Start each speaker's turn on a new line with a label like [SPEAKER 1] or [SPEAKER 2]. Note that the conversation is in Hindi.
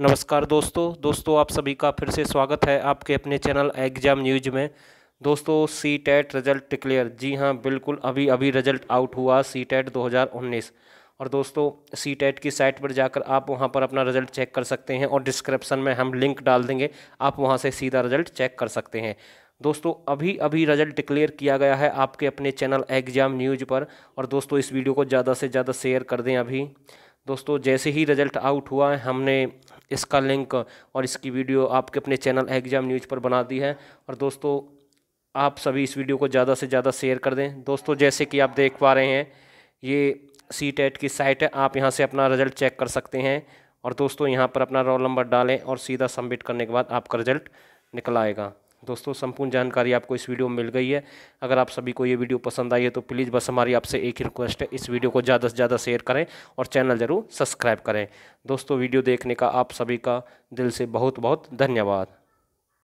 [SPEAKER 1] नमस्कार दोस्तों दोस्तों आप सभी का फिर से स्वागत है आपके अपने चैनल एग्जाम न्यूज में दोस्तों सी टेट रिजल्ट डिक्लेयर जी हाँ बिल्कुल अभी अभी रिजल्ट आउट हुआ सी टेट e दो और दोस्तों सी टेट e की साइट पर जाकर आप वहाँ पर अपना रिजल्ट चेक कर सकते हैं और डिस्क्रिप्सन में हम लिंक डाल देंगे आप वहाँ से सीधा रिजल्ट चेक कर सकते हैं दोस्तों अभी अभी रिजल्ट डिक्लेयर किया गया है आपके अपने चैनल एग्जाम न्यूज पर और दोस्तों इस वीडियो को ज़्यादा से ज़्यादा शेयर कर दें अभी दोस्तों जैसे ही रिजल्ट आउट हुआ है हमने इसका लिंक और इसकी वीडियो आपके अपने चैनल एग्जाम न्यूज़ पर बना दी है और दोस्तों आप सभी इस वीडियो को ज़्यादा से ज़्यादा शेयर कर दें दोस्तों जैसे कि आप देख पा रहे हैं ये सी टेट की साइट है आप यहाँ से अपना रिजल्ट चेक कर सकते हैं और दोस्तों यहाँ पर अपना रोल नंबर डालें और सीधा सबमिट करने के बाद आपका रिजल्ट निकल आएगा दोस्तों संपूर्ण जानकारी आपको इस वीडियो में मिल गई है अगर आप सभी को ये वीडियो पसंद आई है तो प्लीज़ बस हमारी आपसे एक ही रिक्वेस्ट है इस वीडियो को ज़्यादा से ज़्यादा शेयर करें और चैनल ज़रूर सब्सक्राइब करें दोस्तों वीडियो देखने का आप सभी का दिल से बहुत बहुत धन्यवाद